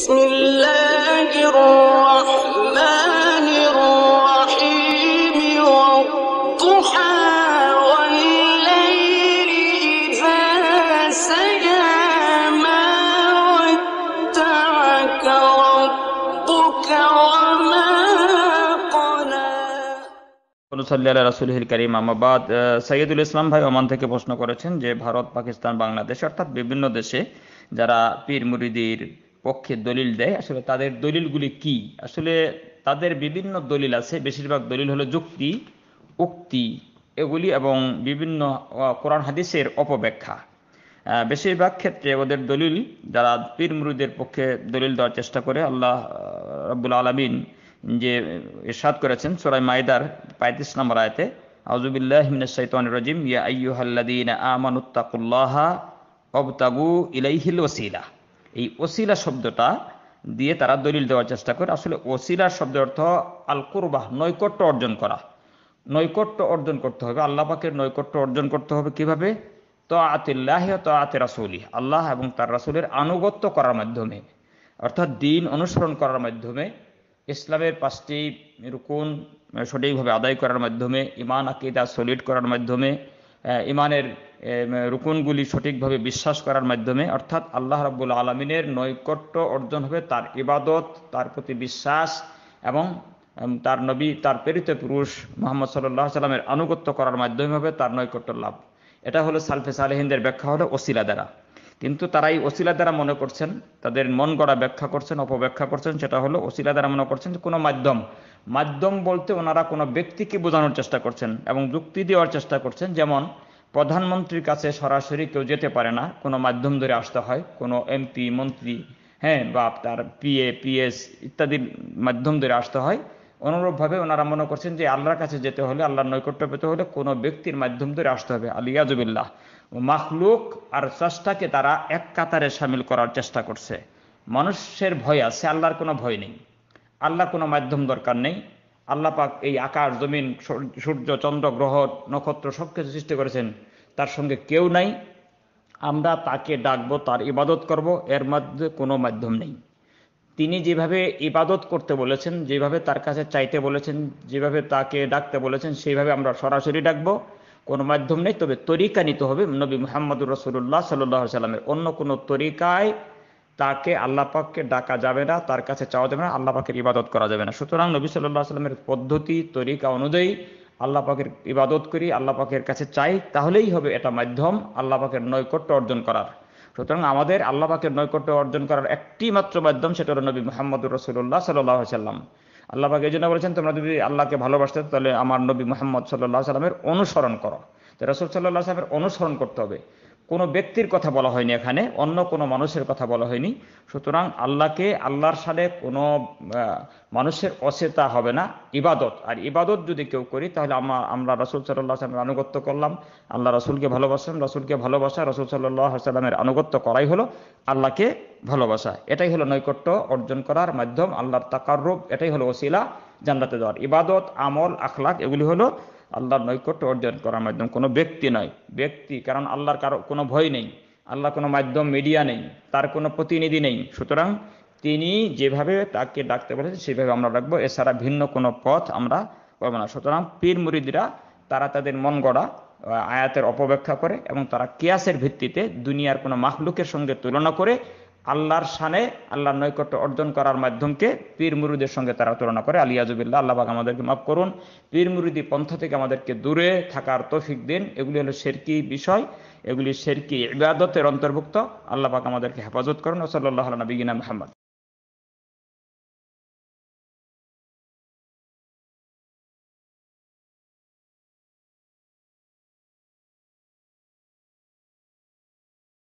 بسم الله الرحمن الرحيم والضحى والليل إذا سجى ما ودعك ربك وما قلى ونصلي على رسوله الكريم أما بعد সাইয়েদুল ইসলাম ভাই ওমান থেকে প্রশ্ন করেছেন যে ভারত পাকিস্তান বাংলাদেশ অর্থাৎ বিভিন্ন দেশে যারা পীর মুরিদির পক্ষে দলিল দেয় আসলে তাদের দলিলগুলি কি আসলে তাদের বিভিন্ন দলিল আছে বেশিরভাগ দলিল হলো যুক্তি উক্তি এগুলি এবং বিভিন্ন কোরআন হাদিসের অপব্যাখ্যা বেশিরভাগ ক্ষেত্রে ওদের দলিল যারা পীর মুরুদের পক্ষে দলিল দেওয়ার চেষ্টা করে আল্লাহ রব্বুল আলমিন যে ইরশাদ করেছেন সোরাই মাইদার পঁয়ত্রিশ নম্বর আয়তে আউজুবিল্লাহ হিমিনাশাইতান রজিম ইয়া আইয়ুহাল্লাদিন আমানুত্তাকুল্লাহা অবতাগু ইলাইহিল ওসিলা এই ওসিলা শব্দটা দিয়ে তারা দলিল দেওয়ার চেষ্টা করে আসলে ওসিলা শব্দ অর্থ আল কোরবাহ নৈকট্য অর্জন করা নৈকট্য অর্জন করতে হবে আল্লাহ পাকের নৈকট্য অর্জন করতে হবে কিভাবে তো আতিল্লাহ তো আতে রাসুলি আল্লাহ এবং তার রাসুলের আনুগত্য করার মাধ্যমে অর্থাৎ দিন অনুসরণ করার মাধ্যমে ইসলামের পাঁচটি রুকুন সঠিকভাবে আদায় করার মাধ্যমে ইমান আকিদা সলিড করার মাধ্যমে ইমানের রুকুনগুলি সঠিকভাবে বিশ্বাস করার মাধ্যমে অর্থাৎ আল্লাহ রাবুল আলমিনের নৈকট্য অর্জন হবে তার ইবাদত তার প্রতি বিশ্বাস এবং তার নবী তার প্রেরিত পুরুষ মোহাম্মদ সাল্লাহ সাল্লামের আনুগত্য করার মাধ্যমে হবে তার নৈকট্য লাভ এটা হলো সালফে সালেহিনদের ব্যাখ্যা হলো ওসিলা দ্বারা কিন্তু তারা এই ওসিলা দ্বারা মনে করছেন তাদের মন গড়া ব্যাখ্যা করছেন অপব্যাখ্যা করছেন সেটা হলো ওসিলা দ্বারা মনে করছেন যে কোনো মাধ্যম মাধ্যম বলতে ওনারা কোনো ব্যক্তিকে বোঝানোর চেষ্টা করছেন এবং যুক্তি দেওয়ার চেষ্টা করছেন যেমন প্রধানমন্ত্রীর কাছে সরাসরি কেউ যেতে পারে না কোনো মাধ্যম ধরে আসতে হয় কোনো এমপি মন্ত্রী হ্যাঁ বা আপনার পিএ পিএস ইত্যাদির মাধ্যম ধরে আসতে হয় অনুরূপভাবে ওনারা মনে করছেন যে আল্লাহর কাছে যেতে হলে আল্লাহর নৈকট্য পেতে হলে কোনো ব্যক্তির মাধ্যম ধরে আসতে হবে আলিয়াজবিল্লাহ মাহলুক আর চেষ্টাকে তারা এক কাতারে সামিল করার চেষ্টা করছে মানুষের ভয় আছে আল্লাহর কোনো ভয় নেই আল্লাহ কোনো মাধ্যম দরকার নেই আল্লাহ পাক এই আকাশ জমিন সূর্য চন্দ্র গ্রহ নক্ষত্র সব কিছু সৃষ্টি করেছেন তার সঙ্গে কেউ নাই আমরা তাকে ডাকবো তার ইবাদত করব এর মধ্যে কোনো মাধ্যম নেই তিনি যেভাবে ইবাদত করতে বলেছেন যেভাবে তার কাছে চাইতে বলেছেন যেভাবে তাকে ডাকতে বলেছেন সেইভাবে আমরা সরাসরি ডাকবো কোনো মাধ্যম নেই তবে তরিকা নিতে হবে নবী মোহাম্মদুর রসুল্লাহ সাল্লাহ সাল্লামের অন্য কোনো তরিকায় তাকে আল্লাপাককে ডাকা যাবে না তার কাছে চাওয়া যাবে না আল্লাপাকের ইবাদত করা যাবে না সুতরাং নবী সাল্লাহ আসলামের পদ্ধতি তরিকা অনুযায়ী আল্লাহ পাকের ইবাদত করি আল্লাহ পাকের কাছে চাই তাহলেই হবে এটা মাধ্যম আল্লাহ পাকের নৈকট্য অর্জন করার সুতরাং আমাদের আল্লাহ পাকের নৈকট্য অর্জন করার একটি মাত্র মাধ্যম সেটা হলো নবী মোহাম্মদুর রসুল্লাহ সাল্লাহ সাল্লাম আল্লাহ পাকে এই জন্য বলেছেন তোমরা যদি আল্লাহকে ভালোবাসতে তাহলে আমার নবী মোহাম্মদ সাল্লাহ সাল্লামের অনুসরণ করো তো রসুল সাল্লাহ সাল্লামের অনুসরণ করতে হবে কোনো ব্যক্তির কথা বলা হয়নি এখানে অন্য কোনো মানুষের কথা বলা হয়নি সুতরাং আল্লাহকে আল্লাহর সাথে কোনো মানুষের অচেতা হবে না ইবাদত আর ইবাদত যদি কেউ করি তাহলে আমরা আমরা রসুল সাল্লাহ সাল্লামের আনুগত্য করলাম আল্লাহ রসুলকে ভালোবাসলাম রসুলকে ভালোবাসা রসুল সাল্লাহ সাল্লামের আনুগত্য করাই হলো আল্লাহকে ভালোবাসা এটাই হলো নৈকট্য অর্জন করার মাধ্যম আল্লাহর তাকার রূপ এটাই হলো ওসিলা জানলাতে দেওয়ার ইবাদত আমল আখলাক এগুলি হলো আল্লাহর নৈকট্য অর্জন করার মাধ্যম কোনো ব্যক্তি নয় ব্যক্তি কারণ আল্লাহর কারো কোনো ভয় নেই আল্লাহ কোনো মাধ্যম মিডিয়া নেই তার কোনো প্রতিনিধি নেই সুতরাং তিনি যেভাবে তাকে ডাকতে বলেছেন সেভাবে আমরা ডাকবো এছাড়া ভিন্ন কোনো পথ আমরা করবো না সুতরাং পীর মুরিদিরা তারা তাদের মন গড়া আয়াতের অপব্যাখ্যা করে এবং তারা কেয়াসের ভিত্তিতে দুনিয়ার কোনো মাহলুকের সঙ্গে তুলনা করে আল্লাহর সানে আল্লাহর নৈকট্য অর্জন করার মাধ্যমকে পীর মুরুদের সঙ্গে তারা তুলনা করে আলিয়াজুবিল্লা আল্লাহবাক আমাদেরকে মাফ করুন পীর মুরুদি পন্থ থেকে আমাদেরকে দূরে থাকার তৌফিক দিন এগুলি হলো শেরকি বিষয় এগুলি শেরকি ইবাদতের অন্তর্ভুক্ত আল্লাহবাক আমাদেরকে হেফাজত করুন ওসল্লাহ নবীনা মাহমদ